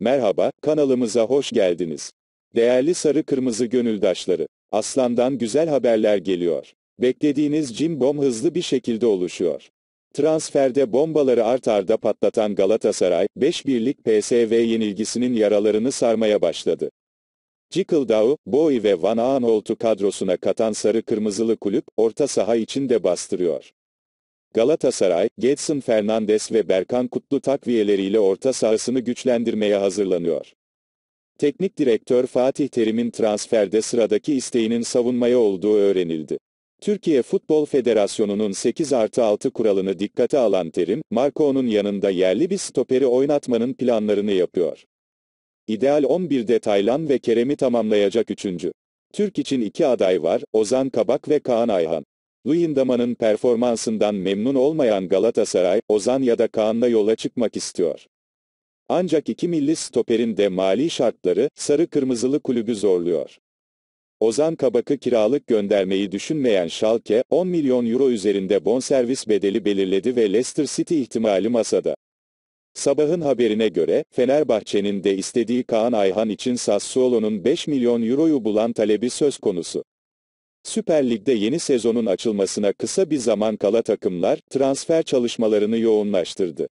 Merhaba, kanalımıza hoş geldiniz. Değerli sarı kırmızı gönüldaşları, Aslan'dan güzel haberler geliyor. Beklediğiniz Jim Bom hızlı bir şekilde oluşuyor. Transferde bombaları art arda patlatan Galatasaray, 5-1'lik PSV yenilgisinin yaralarını sarmaya başladı. Cikildao, Boy ve Van Aanholt'u kadrosuna katan sarı kırmızılı kulüp, orta saha içinde bastırıyor. Galatasaray, Gedson Fernandes ve Berkan Kutlu takviyeleriyle orta sahasını güçlendirmeye hazırlanıyor. Teknik direktör Fatih Terim'in transferde sıradaki isteğinin savunmaya olduğu öğrenildi. Türkiye Futbol Federasyonu'nun 8 artı 6 kuralını dikkate alan Terim, Marco'nun yanında yerli bir stoperi oynatmanın planlarını yapıyor. İdeal 11'de Taylan ve Kerem'i tamamlayacak üçüncü. Türk için iki aday var, Ozan Kabak ve Kaan Ayhan. Luyendama'nın performansından memnun olmayan Galatasaray, Ozan ya da Kaan'la yola çıkmak istiyor. Ancak iki milli stoperin de mali şartları, sarı-kırmızılı kulübü zorluyor. Ozan Kabak'ı kiralık göndermeyi düşünmeyen Schalke, 10 milyon euro üzerinde bonservis bedeli belirledi ve Leicester City ihtimali masada. Sabahın haberine göre, Fenerbahçe'nin de istediği Kaan Ayhan için Sassuolo'nun 5 milyon euroyu bulan talebi söz konusu. Süper Lig'de yeni sezonun açılmasına kısa bir zaman kala takımlar transfer çalışmalarını yoğunlaştırdı.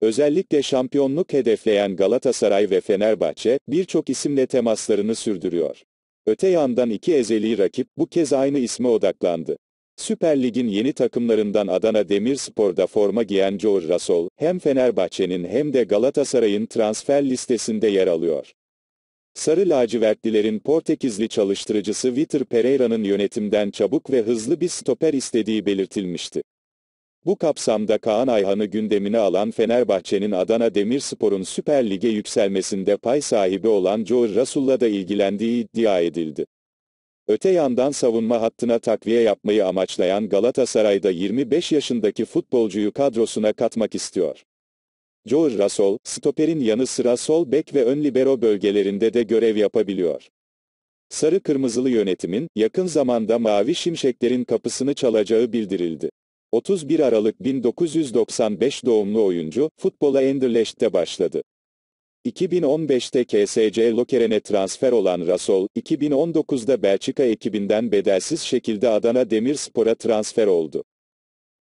Özellikle şampiyonluk hedefleyen Galatasaray ve Fenerbahçe birçok isimle temaslarını sürdürüyor. Öte yandan iki ezeli rakip bu kez aynı isme odaklandı. Süper Lig'in yeni takımlarından Adana Demirspor'da forma giyen Joe Rasol, hem Fenerbahçe'nin hem de Galatasaray'ın transfer listesinde yer alıyor. Sarı lacivertlilerin Portekizli çalıştırıcısı Vitor Pereira'nın yönetimden çabuk ve hızlı bir stoper istediği belirtilmişti. Bu kapsamda Kaan Ayhan'ı gündemine alan Fenerbahçe'nin Adana Demirspor'un Süper Lig'e yükselmesinde pay sahibi olan Joe Rasul'la da ilgilendiği iddia edildi. Öte yandan savunma hattına takviye yapmayı amaçlayan Galatasaray'da 25 yaşındaki futbolcuyu kadrosuna katmak istiyor. Joe Russell, stoperin yanı sıra sol bek ve ön libero bölgelerinde de görev yapabiliyor. Sarı-kırmızılı yönetimin, yakın zamanda mavi şimşeklerin kapısını çalacağı bildirildi. 31 Aralık 1995 doğumlu oyuncu, futbola Enderlecht'te başladı. 2015'te KSC Lokeren'e transfer olan Rasol, 2019'da Belçika ekibinden bedelsiz şekilde Adana Demirspor'a transfer oldu.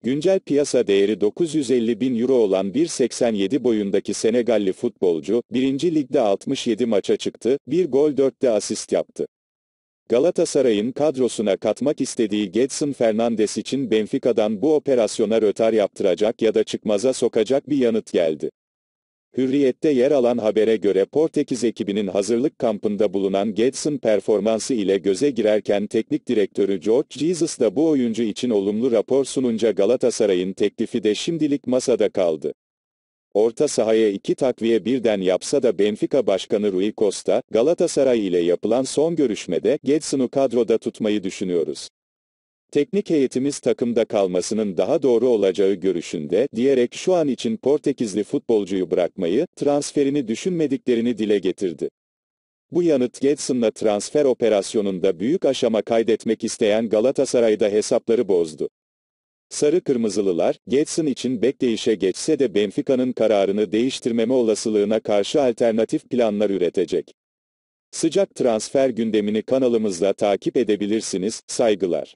Güncel piyasa değeri 950 bin euro olan 1.87 boyundaki Senegalli futbolcu, 1. Lig'de 67 maça çıktı, 1 gol 4'te asist yaptı. Galatasaray'ın kadrosuna katmak istediği Gedson Fernandes için Benfica'dan bu operasyona rötar yaptıracak ya da çıkmaza sokacak bir yanıt geldi. Hürriyette yer alan habere göre Portekiz ekibinin hazırlık kampında bulunan Getson performansı ile göze girerken teknik direktörü George Jesus da bu oyuncu için olumlu rapor sununca Galatasaray'ın teklifi de şimdilik masada kaldı. Orta sahaya iki takviye birden yapsa da Benfica Başkanı Rui Costa, Galatasaray ile yapılan son görüşmede Getson'u kadroda tutmayı düşünüyoruz. Teknik heyetimiz takımda kalmasının daha doğru olacağı görüşünde diyerek şu an için Portekizli futbolcuyu bırakmayı, transferini düşünmediklerini dile getirdi. Bu yanıt Getson'la transfer operasyonunda büyük aşama kaydetmek isteyen Galatasaray'da hesapları bozdu. Sarı Kırmızılılar, Getson için bekleyişe geçse de Benfica'nın kararını değiştirmeme olasılığına karşı alternatif planlar üretecek. Sıcak transfer gündemini kanalımızda takip edebilirsiniz, saygılar.